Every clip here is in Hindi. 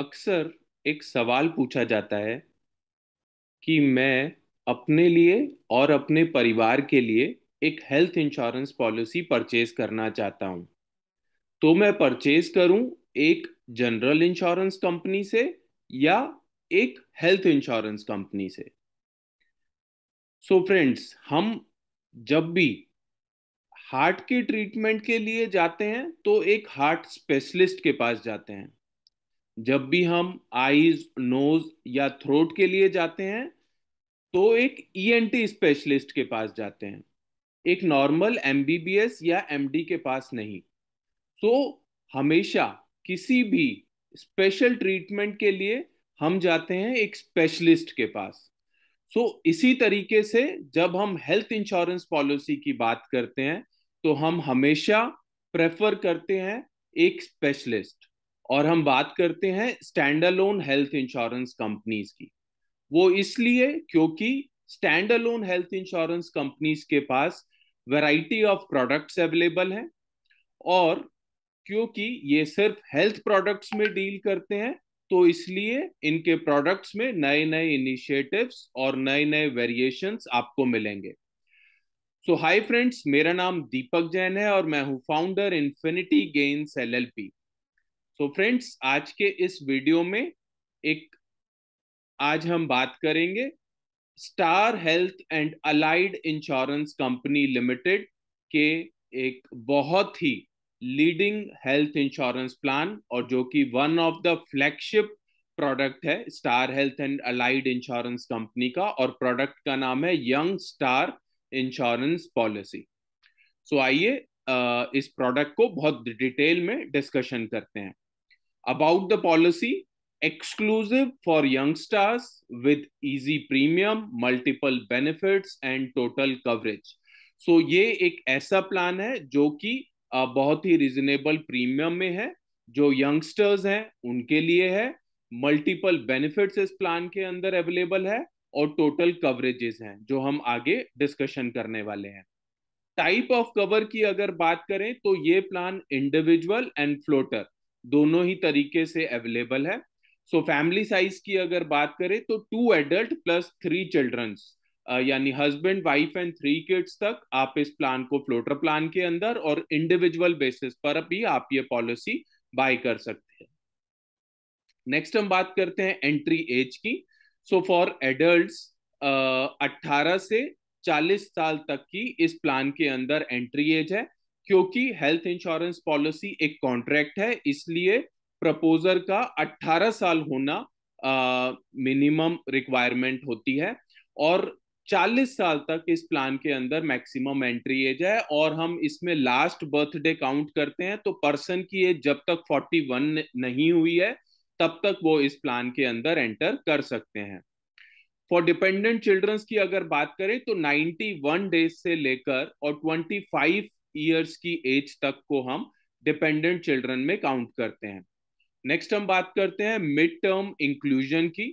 अक्सर एक सवाल पूछा जाता है कि मैं अपने लिए और अपने परिवार के लिए एक हेल्थ इंश्योरेंस पॉलिसी परचेज करना चाहता हूँ तो मैं परचेज करूँ एक जनरल इंश्योरेंस कंपनी से या एक हेल्थ इंश्योरेंस कंपनी से सो so फ्रेंड्स हम जब भी हार्ट के ट्रीटमेंट के लिए जाते हैं तो एक हार्ट स्पेशलिस्ट के पास जाते हैं जब भी हम आईज नोज या थ्रोट के लिए जाते हैं तो एक ईएनटी e स्पेशलिस्ट के पास जाते हैं एक नॉर्मल एमबीबीएस या एमडी के पास नहीं तो हमेशा किसी भी स्पेशल ट्रीटमेंट के लिए हम जाते हैं एक स्पेशलिस्ट के पास सो so, इसी तरीके से जब हम हेल्थ इंश्योरेंस पॉलिसी की बात करते हैं तो हम हमेशा प्रेफर करते हैं एक स्पेशलिस्ट और हम बात करते हैं stand alone health insurance companies की वो इसलिए क्योंकि stand alone health insurance companies के पास वैरायटी ऑफ प्रोडक्ट्स अवेलेबल है और क्योंकि ये सिर्फ हेल्थ प्रोडक्ट्स में डील करते हैं तो इसलिए इनके प्रोडक्ट्स में नए नए इनिशिएटिव्स और नए नए वेरिएशंस आपको मिलेंगे सो हाय फ्रेंड्स मेरा नाम दीपक जैन है और मैं हूं founder Infinity Gains LLP so so friends आज के इस वीडियो में एक आज हम बात करेंगे Star health and allied insurance company Limited के एक बहुत ही लीडिंग हेल्थ इंश्योरेंस प्लान और जो कि one of the flagship product है Star health and allied insurance Company का और प्रोडक्ट का नाम है Young star insurance Policy so आइए इस प्रोडक्ट को बहुत डिटेल में डिस्कशन करते हैं about the policy exclusive for young stars with easy premium multiple benefits and total coverage so so, ये एक ऐसा प्लान है जो कि बहुत ही रिजनेबल प्रीमियम में है जो यंगस्टर्स हैं उनके लिए है मल्टीपल बेनिफिट्स इस प्लान के अंदर अवेलेबल है और टोटल कवरेजेस हैं जो हम आगे डिस्कशन करने वाले हैं टाइप ऑफ कवर की अगर बात करें तो ये प्लान इंडिविजुअल एंड फ्लोटर दोनों ही तरीके से अवेलेबल है सो फैमिली साइज की अगर बात करें तो two adult plus three childrens यानी husband wife and three kids तक आप इस प्लान को फ्लोटर प्लान के अंदर और इंडिविजुअल बेसिस पर भी आप ये पॉलिसी बाय कर सकते हैं नेक्स्ट हम बात करते हैं एंट्री एज की सो फॉर एडल्ट अट्ठारह से चालीस साल तक की इस प्लान के अंदर एंट्री एज है क्योंकि हेल्थ इंश्योरेंस पॉलिसी एक कॉन्ट्रैक्ट है इसलिए प्रपोजर का 18 साल होना मिनिमम रिक्वायरमेंट होती है और 40 साल तक इस प्लान के अंदर मैक्सिमम एंट्री एज है और हम इसमें लास्ट बर्थडे काउंट करते हैं तो पर्सन की एज जब तक 41 नहीं हुई है तब तक वो इस प्लान के अंदर एंटर कर सकते हैं फॉर डिपेंडेंट चिल्ड्रंस की अगर बात करें तो 91 डेज से लेकर और 25 ईयर्स की एज तक को हम डिपेंडेंट चिल्ड्रन में काउंट करते हैं नेक्स्ट हम बात करते हैं मिड टर्म इंक्लूजन की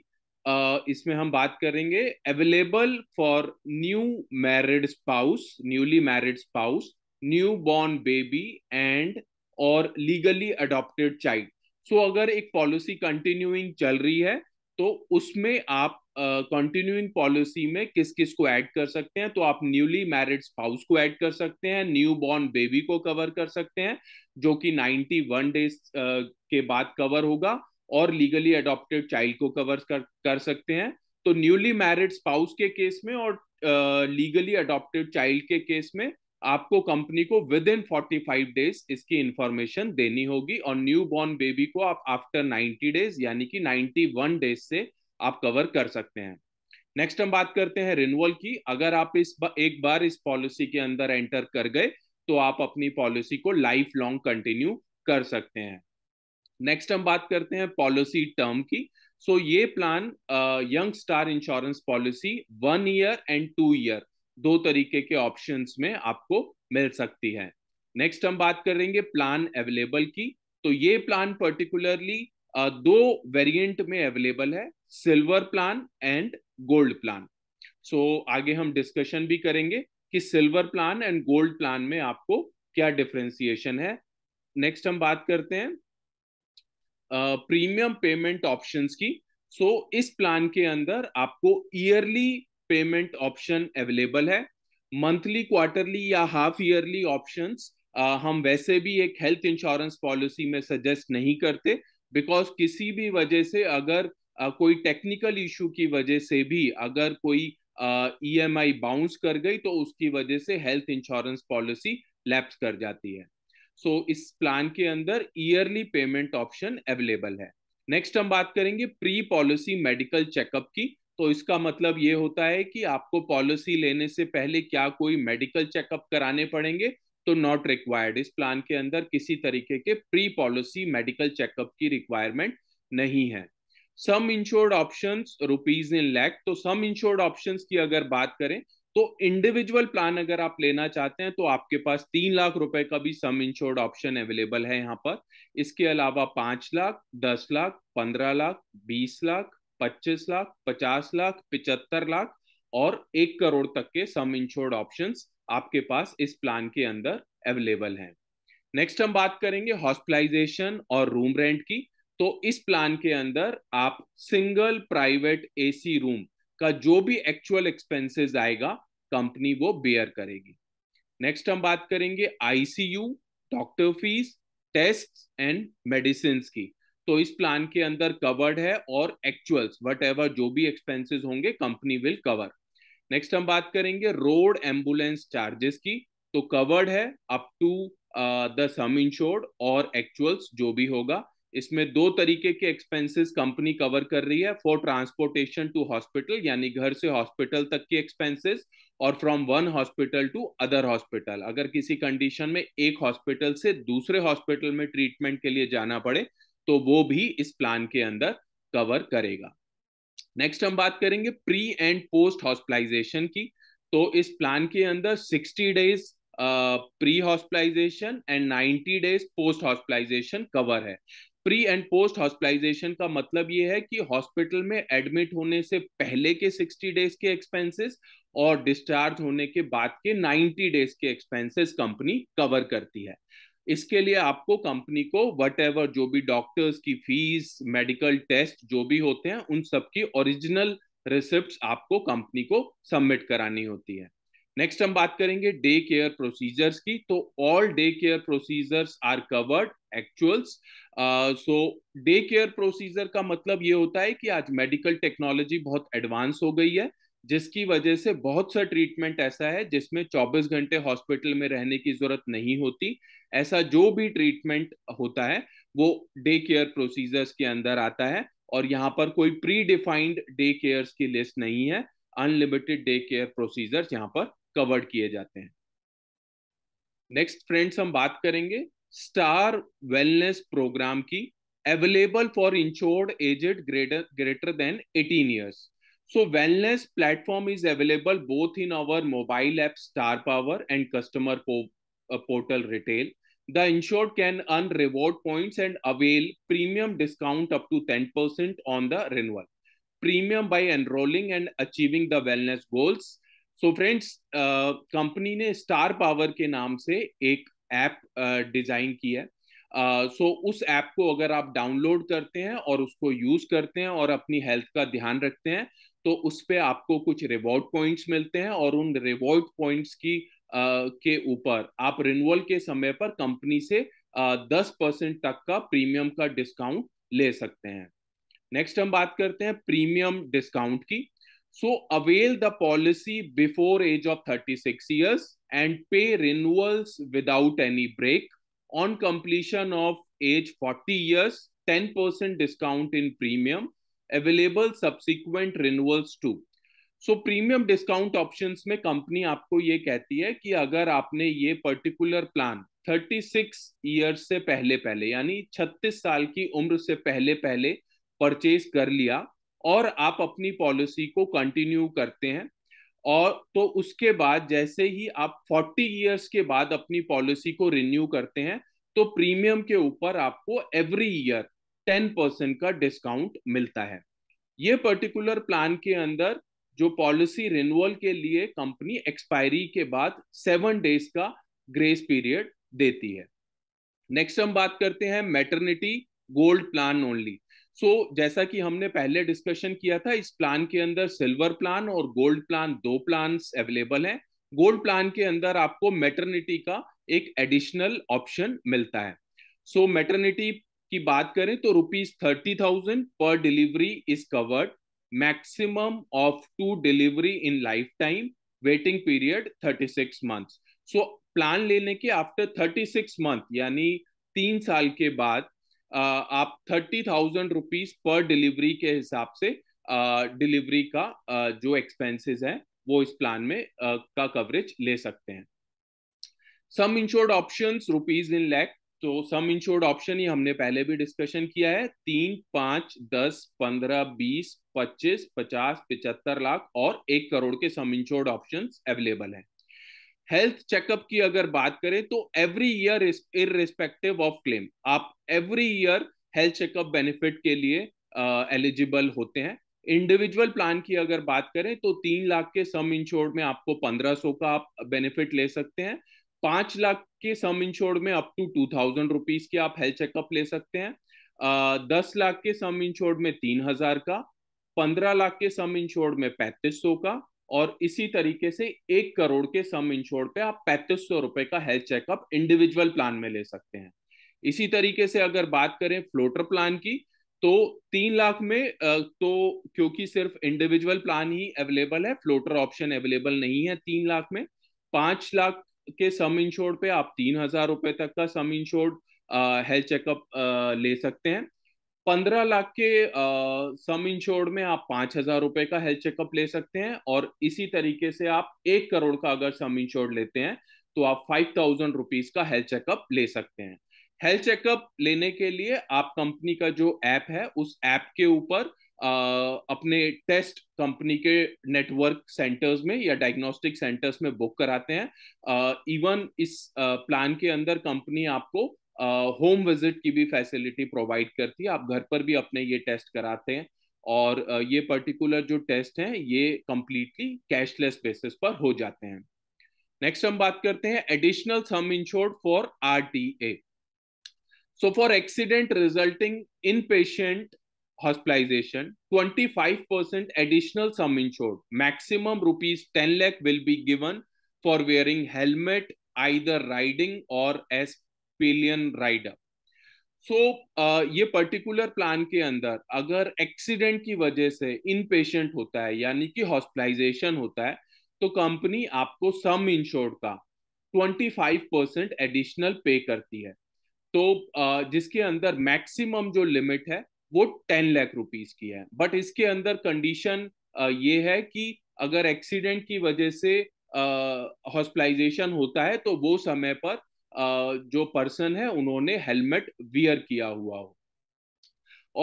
इसमें हम बात करेंगे available for new married spouse newly married spouse new born baby and और लीगली अडॉप्टेड चाइल्ड सो अगर एक पॉलिसी कंटिन्यूइंग चल रही है तो उसमें आप कंटिन्यूइंग uh, पॉलिसी में किस किस को ऐड कर सकते हैं तो आप न्यूली मैरिड स्पाउस को ऐड कर सकते हैं न्यू बॉर्न बेबी को कवर कर सकते हैं जो कि 91 डेज uh, के बाद कवर होगा और लीगली अडॉप्टेड चाइल्ड को कवर कर कर सकते हैं तो न्यूली मैरिड स्पाउस के केस में और लीगली अडॉप्टेड चाइल्ड के केस में आपको कंपनी को within forty five days इसकी इंफॉर्मेशन देनी होगी और न्यू बॉर्न बेबी को आप आफ्टर नाइन्टी डेज यानी कि नाइन्टी वन डेज से आप कवर कर सकते हैं नेक्स्ट हम बात करते हैं रिन्यूअल की अगर आप इस बा, एक बार इस पॉलिसी के अंदर एंटर कर गए तो आप अपनी पॉलिसी को लाइफ लॉन्ग कंटिन्यू कर सकते हैं नेक्स्ट हम बात करते हैं पॉलिसी टर्म की सो so, ये plan young star insurance policy one year and two year दो तरीके के ऑप्शंस में आपको मिल सकती है नेक्स्ट हम बात करेंगे प्लान अवेलेबल की तो ये प्लान पर्टिकुलरली दो वेरिएंट में अवेलेबल है silver plan and gold plan so आगे हम डिस्कशन भी करेंगे कि silver plan and gold plan में आपको क्या डिफ्रेंसिएशन है नेक्स्ट हम बात करते हैं प्रीमियम पेमेंट ऑप्शंस की सो so, इस प्लान के अंदर आपको ईयरली पेमेंट ऑप्शन अवेलेबल है मंथली क्वार्टरली या हाफ ईयरली ऑप्शंस हम वैसे भी एक हेल्थ इंश्योरेंस पॉलिसी में सजेस्ट नहीं करते बिकॉज किसी भी वजह से अगर uh, कोई टेक्निकल इशू की वजह से भी अगर कोई ई एम आई बाउंस कर गई तो उसकी वजह से हेल्थ इंश्योरेंस पॉलिसी लैप्स कर जाती है सो so, इस प्लान के अंदर ईयरली पेमेंट ऑप्शन अवेलेबल है नेक्स्ट हम बात करेंगे प्री पॉलिसी मेडिकल चेकअप की तो इसका मतलब ये होता है कि आपको पॉलिसी लेने से पहले क्या कोई मेडिकल चेकअप कराने पड़ेंगे तो नॉट रिक्वायर्ड इस प्लान के अंदर किसी तरीके के प्री पॉलिसी मेडिकल चेकअप की रिक्वायरमेंट नहीं है sum insured option rupees in lakh तो सम इंश्योर्ड ऑप्शन की अगर बात करें तो इंडिविजुअल प्लान अगर आप लेना चाहते हैं तो आपके पास तीन लाख रुपए का भी सम इंश्योर्ड ऑप्शन अवेलेबल है यहाँ पर इसके अलावा पांच लाख दस लाख पंद्रह लाख बीस लाख पच्चीस लाख पचास लाख पिचहत्तर लाख और एक करोड़ तक के सम इंश्योर्ड ऑप्शंस आपके पास इस प्लान के अंदर अवेलेबल है नेक्स्ट हम बात करेंगे हॉस्पिटलाइजेशन और रूम रेंट की तो इस प्लान के अंदर आप सिंगल प्राइवेट एसी रूम का जो भी एक्चुअल एक्सपेंसेस आएगा कंपनी वो बेयर करेगी नेक्स्ट हम बात करेंगे ICU doctor fees test and medicine की तो इस प्लान के अंदर कवर्ड है और एक्चुअल्स वट एवर जो भी एक्सपेंसेस होंगे कंपनी विल कवर नेक्स्ट हम बात करेंगे रोड एम्बुलेंस चार्जेस की तो कवर्ड है up to the sum insured और एक्चुअल्स जो भी होगा इसमें दो तरीके के एक्सपेंसेस कंपनी कवर कर रही है फॉर ट्रांसपोर्टेशन टू हॉस्पिटल यानी घर से हॉस्पिटल तक की एक्सपेंसेस और from one hospital to other hospital अगर किसी कंडीशन में एक हॉस्पिटल से दूसरे हॉस्पिटल में ट्रीटमेंट के लिए जाना पड़े तो वो भी इस प्लान के अंदर कवर करेगा नेक्स्ट हम बात करेंगे प्री एंड पोस्ट हॉस्पिटलाइजेशन की तो इस प्लान के अंदर 60 days pre hospitalization and 90 days post hospitalization cover है प्री एंड पोस्ट हॉस्पिटलाइजेशन का मतलब ये है कि हॉस्पिटल में एडमिट होने से पहले के 60 डेज के एक्सपेंसेस और डिस्चार्ज होने के बाद के 90 डेज के एक्सपेंसेस कंपनी कवर करती है इसके लिए आपको कंपनी को वट एवर जो भी डॉक्टर्स की फीस मेडिकल टेस्ट जो भी होते हैं उन सब की ओरिजिनल रिसिप्ट आपको कंपनी को सबमिट करानी होती है नेक्स्ट हम बात करेंगे डे केयर प्रोसीजर्स की तो all day care procedures are covered actuals so day care procedure का मतलब ये होता है कि आज मेडिकल टेक्नोलॉजी बहुत एडवांस हो गई है जिसकी वजह से बहुत सा ट्रीटमेंट ऐसा है जिसमें 24 घंटे हॉस्पिटल में रहने की जरूरत नहीं होती ऐसा जो भी ट्रीटमेंट होता है वो डे केयर प्रोसीजर्स के अंदर आता है और यहाँ पर कोई प्री डिफाइंड डे केयर्स की लिस्ट नहीं है अनलिमिटेड डे केयर प्रोसीजर्स यहाँ पर कवर्ड किए जाते हैं नेक्स्ट फ्रेंड्स हम बात करेंगे स्टार वेलनेस प्रोग्राम की available for insured aged greater greater than eighteen years So wellness platform is available both in our mobile app Star Power and customer po uh, portal retail. The insured can earn reward points and avail premium discount up to 10% on the renewal. Premium by enrolling and achieving the wellness goals. So friends, uh, company ने स्टार पावर के नाम से एक ऐप डिजाइन किया है सो uh, so उस ऐप को अगर आप डाउनलोड करते हैं और उसको यूज करते हैं और अपनी हेल्थ का ध्यान रखते हैं तो उस पर आपको कुछ रिवॉर्ड पॉइंट्स मिलते हैं और उन रिवॉर्ड पॉइंट्स की आ, के ऊपर आप रिन्यूअल के समय पर कंपनी से दस परसेंट तक का प्रीमियम का डिस्काउंट ले सकते हैं नेक्स्ट हम बात करते हैं प्रीमियम डिस्काउंट की so avail the policy before age of thirty six years and pay renewals without any break on completion of age forty years ten percent discount in premium available subsequent renewals too so premium discount options में कंपनी आपको ये कहती है कि अगर आपने ये पर्टिकुलर प्लान 36 इयर्स से पहले पहले यानी 36 साल की उम्र से पहले पहले परचेज कर लिया और आप अपनी पॉलिसी को कंटिन्यू करते हैं और तो उसके बाद जैसे ही आप 40 ईयर्स के बाद अपनी पॉलिसी को रिन्यू करते हैं तो प्रीमियम के ऊपर आपको एवरी ईयर टेन परसेंट का डिस्काउंट मिलता है ये पर्टिकुलर प्लान के अंदर जो पॉलिसी रिन्यूअल के लिए कंपनी एक्सपायरी के बाद सेवन डेज का ग्रेस पीरियड देती है नेक्स्ट हम बात करते हैं maternity gold plan only so so, जैसा कि हमने पहले डिस्कशन किया था इस प्लान के अंदर सिल्वर प्लान और गोल्ड प्लान दो प्लान अवेलेबल हैं गोल्ड प्लान के अंदर आपको मेटर्निटी का एक एडिशनल ऑप्शन मिलता है सो मेटर्निटी की बात करें तो rupees thirty thousand per delivery is covered maximum of two delivery in life time waiting period thirty six month so plan लेने के आफ्टर थर्टी सिक्स मंथ यानी तीन साल के बाद आप thirty thousand rupees per delivery के हिसाब से डिलीवरी का जो एक्सपेंसेस है वो इस प्लान में का कवरेज ले सकते हैं sum insured options rupees in lakh तो सम इंश्योर्ड ऑप्शन ही हमने पहले भी डिस्कशन किया है तीन पांच दस पंद्रह बीस पच्चीस पचास पिचहत्तर लाख और एक करोड़ के सम इंश्योर्ड ऑप्शन अवेलेबल है हेल्थ चेकअप की अगर बात करें तो every year respective of claim आप every year health checkup benefit के लिए एलिजिबल uh, होते हैं इंडिविजुअल प्लान की अगर बात करें तो तीन लाख के सम इंश्योर्ड में आपको पंद्रह सौ का आप बेनिफिट ले सकते हैं पांच लाख के सम इंश्योर्ड में up to two thousand rupees के आप हेल्थ चेकअप ले सकते हैं दस लाख के सम इंश्योर्ड में तीन हजार का पंद्रह लाख के सम इंश्योर्ड में पैंतीस सौ का और इसी तरीके से एक करोड़ के सम इंश्योर्ड पे आप पैंतीस सौ रुपए का हेल्थ चेकअप इंडिविजुअल प्लान में ले सकते हैं इसी तरीके से अगर बात करें फ्लोटर प्लान की तो तीन लाख में तो क्योंकि सिर्फ इंडिविजुअल प्लान ही अवेलेबल है फ्लोटर ऑप्शन अवेलेबल नहीं है तीन लाख में पांच लाख के सम इंश्योर्ड पे आप तीन हजार रुपए तक का सम इंश्योर्ड हेल्थ चेकअप ले सकते हैं पंद्रह लाख के सम इंश्योर्ड में आप पांच हजार रुपए का हेल्थ चेकअप ले सकते हैं और इसी तरीके से आप एक करोड़ का अगर सम इंश्योर्ड लेते हैं तो आप फाइव थाउजेंड रुपीज का हेल्थ चेकअप ले सकते हैं हेल्थ चेकअप लेने के लिए आप कंपनी का जो ऐप है उस ऐप के ऊपर अपने टेस्ट कंपनी के नेटवर्क सेंटर्स में या डायग्नोस्टिक सेंटर्स में बुक कराते हैं इवन इस प्लान के अंदर कंपनी आपको होम विजिट की भी फैसिलिटी प्रोवाइड करती है आप घर पर भी अपने ये टेस्ट कराते हैं और ये पर्टिकुलर जो टेस्ट हैं ये कंप्लीटली कैशलेस बेसिस पर हो जाते हैं नेक्स्ट हम बात करते हैं additional sum insured for R T A so for accident resulting in patient hospitalization, 25% additional sum insured. Maximum rupees 10 lakh will be given for wearing helmet, either riding or as pillion rider. So so, uh, ये पर्टिकुलर प्लान के अंदर अगर एक्सीडेंट की वजह से इन पेशेंट होता है यानी कि हॉस्पिटलाइजेशन होता है तो कंपनी आपको सम इंश्योर्ड का 25 परसेंट एडिशनल पे करती है तो uh, जिसके अंदर मैक्सिमम जो लिमिट है वो टेन लाख रुपीज की है बट इसके अंदर कंडीशन ये है कि अगर एक्सीडेंट की वजह से हॉस्पिटलाइजेशन होता है तो वो समय पर आ, जो पर्सन है उन्होंने हेलमेट वियर किया हुआ हो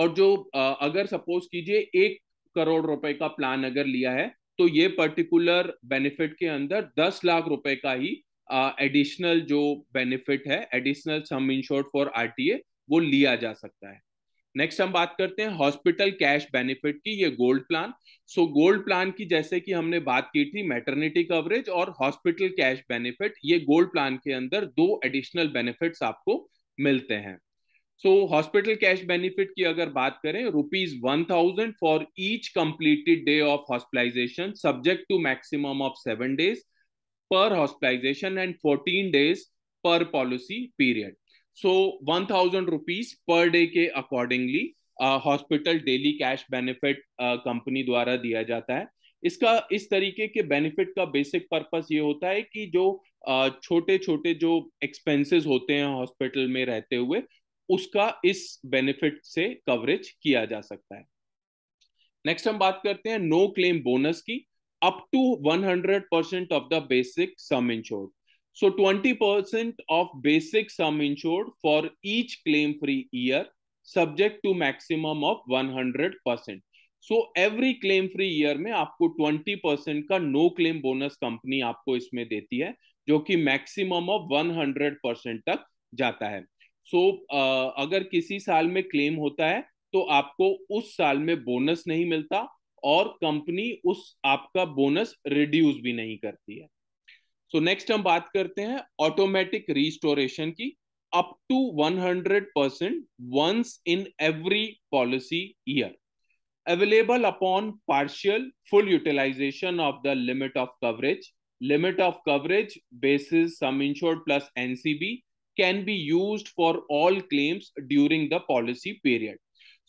और जो आ, अगर सपोज कीजिए एक करोड़ रुपए का प्लान अगर लिया है तो ये पर्टिकुलर बेनिफिट के अंदर दस लाख रुपए का ही एडिशनल जो बेनिफिट है additional sum insured for RTA वो लिया जा सकता है नेक्स्ट हम बात करते हैं हॉस्पिटल कैश बेनिफिट की ये gold plan so gold plan की जैसे कि हमने बात की थी मैटरनिटी कवरेज और हॉस्पिटल कैश बेनिफिट ये गोल्ड प्लान के अंदर दो एडिशनल बेनिफिट्स आपको मिलते हैं सो हॉस्पिटल कैश बेनिफिट की अगर बात करें rupees one thousand for each completed day of hospitalization subject to maximum of seven days per hospitalization and fourteen days per policy period so one thousand rupees per day के accordingly hospital daily cash benefit company द्वारा दिया जाता है इसका इस तरीके के बेनिफिट का बेसिक पर्पस ये होता है कि जो uh, छोटे छोटे जो एक्सपेंसेस होते हैं हॉस्पिटल में रहते हुए उसका इस बेनिफिट से कवरेज किया जा सकता है नेक्स्ट हम बात करते हैं नो क्लेम बोनस की up to one hundred percent of the basic sum insured So 20% of basic sum insured for each claim-free year, subject to maximum of 100%. So every claim free year में आपको 20 परसेंट का नो क्लेम बोनस कंपनी आपको इसमें देती है जो कि मैक्सिमम ऑफ 100 परसेंट तक जाता है सो so, uh, अगर किसी साल में क्लेम होता है तो आपको उस साल में बोनस नहीं मिलता और कंपनी उस आपका बोनस रिड्यूस भी नहीं करती है सो नेक्स्ट हम बात करते हैं ऑटोमेटिक रिस्टोरेशन की up to one hundred percent once in every policy year available upon partial full utilization of the limit of coverage limit of coverage basis sum insured plus NCB can be use for all claims during the policy period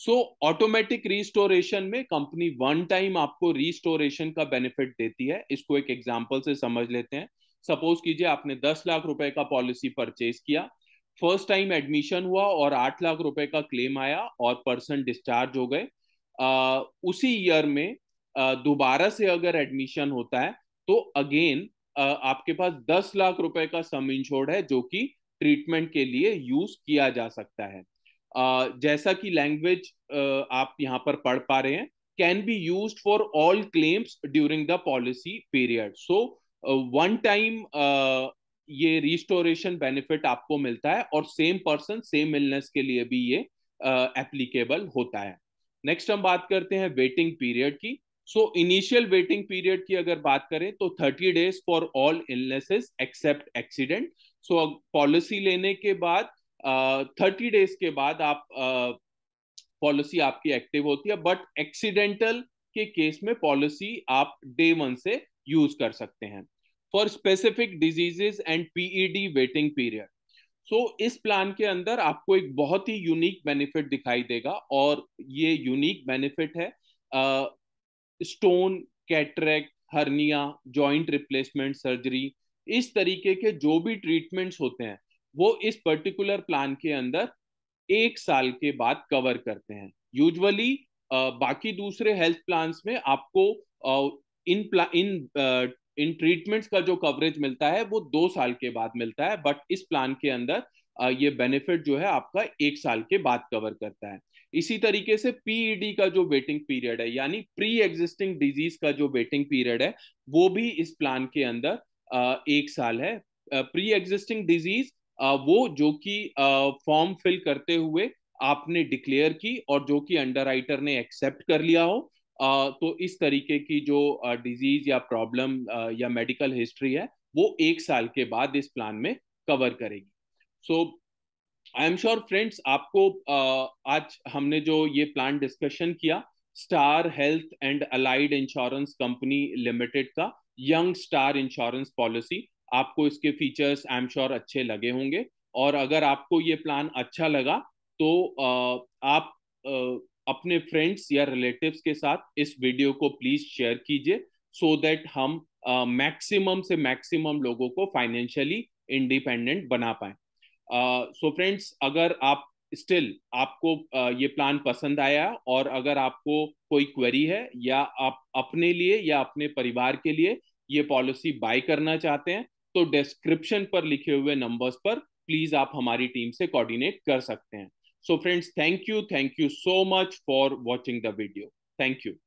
so automatic restoration में कंपनी वन टाइम आपको रिस्टोरेशन का बेनिफिट देती है इसको एक एग्जाम्पल से समझ लेते हैं सपोज कीजिए आपने दस लाख रुपए का पॉलिसी परचेज किया फर्स्ट टाइम एडमिशन हुआ और आठ लाख रुपए का क्लेम आया और पर्सन डिस्चार्ज हो गए आ, उसी ईयर में दोबारा से अगर एडमिशन होता है तो अगेन आपके पास दस लाख रुपए का सम इंश्योर्ड है जो कि ट्रीटमेंट के लिए यूज किया जा सकता है जैसा कि लैंग्वेज आप यहाँ पर पढ़ पा रहे हैं can be use for all claims during the policy period so one time ये रिस्टोरेशन बेनिफिट आपको मिलता है और सेम पर्सन सेम इलनेस के लिए भी ये एप्लीकेबल होता है नेक्स्ट हम बात करते हैं वेटिंग पीरियड की सो इनिशियल वेटिंग पीरियड की अगर बात करें तो thirty days for all illnesses except accident so policy लेने के बाद थर्टी uh, डेज के बाद आप पॉलिसी uh, आपकी एक्टिव होती है बट एक्सीडेंटल के केस में पॉलिसी आप डे वन से यूज कर सकते हैं for specific diseases and PED waiting period so इस प्लान के अंदर आपको एक बहुत ही यूनिक बेनिफिट दिखाई देगा और ये यूनिक बेनिफिट है stone cataract hernia joint replacement surgery इस तरीके के जो भी ट्रीटमेंट्स होते हैं वो इस पर्टिकुलर प्लान के अंदर एक साल के बाद कवर करते हैं यूजुअली बाकी दूसरे हेल्थ प्लान्स में आपको इन इन uh, इन ट्रीटमेंट्स का जो कवरेज मिलता है वो दो साल के बाद मिलता है बट इस प्लान के अंदर uh, ये बेनिफिट जो है आपका एक साल के बाद कवर करता है इसी तरीके से पीईडी e का जो वेटिंग पीरियड है यानी प्री एग्जिस्टिंग डिजीज का जो वेटिंग पीरियड है वो भी इस प्लान के अंदर uh, एक साल है प्री एग्जिस्टिंग डिजीज वो जो कि फॉर्म फिल करते हुए आपने डिक्लेयर की और जो कि अंडर ने एक्सेप्ट कर लिया हो तो इस तरीके की जो डिजीज या प्रॉब्लम या मेडिकल हिस्ट्री है वो एक साल के बाद इस प्लान में कवर करेगी so I am sure friends आपको आज हमने जो ये प्लान डिस्कशन किया star health and allied insurance company limited का यंग स्टार इंश्योरेंस पॉलिसी आपको इसके फीचर्स आई एम श्योर अच्छे लगे होंगे और अगर आपको ये प्लान अच्छा लगा तो अपने फ्रेंड्स या रिलेटिव्स के साथ इस वीडियो को प्लीज शेयर कीजिए सो दैट हम मैक्सिमम uh, से मैक्सिमम लोगों को फाइनेंशियली इंडिपेंडेंट बना पाए सो फ्रेंड्स अगर आप स्टिल आपको uh, ये प्लान पसंद आया और अगर आपको कोई क्वेरी है या आप अपने लिए या अपने परिवार के लिए ये पॉलिसी बाय करना चाहते हैं तो डिस्क्रिप्शन पर लिखे हुए नंबर्स पर प्लीज आप हमारी टीम से कोऑर्डिनेट कर सकते हैं So friends, thank you. Thank you so much for watching the video. Thank you.